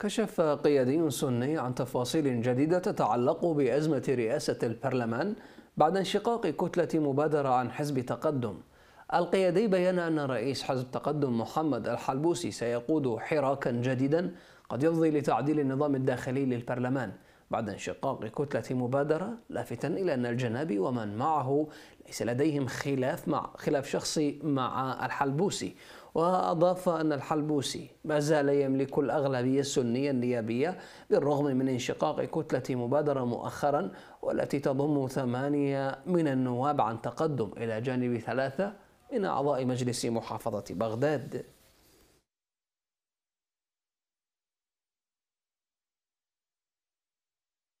كشف قيادي سني عن تفاصيل جديدة تتعلق بأزمة رئاسة البرلمان بعد انشقاق كتلة مبادرة عن حزب تقدم القيادي بيّن أن رئيس حزب تقدم محمد الحلبوسي سيقود حراكا جديدا قد يفضي لتعديل النظام الداخلي للبرلمان بعد انشقاق كتلة مبادرة لافتا إلى أن الجنابي ومن معه ليس لديهم خلاف مع خلاف شخصي مع الحلبوسي وأضاف أن الحلبوسي ما زال يملك الأغلبية السنية النيابية بالرغم من انشقاق كتلة مبادرة مؤخرا والتي تضم ثمانية من النواب عن تقدم إلى جانب ثلاثة من أعضاء مجلس محافظة بغداد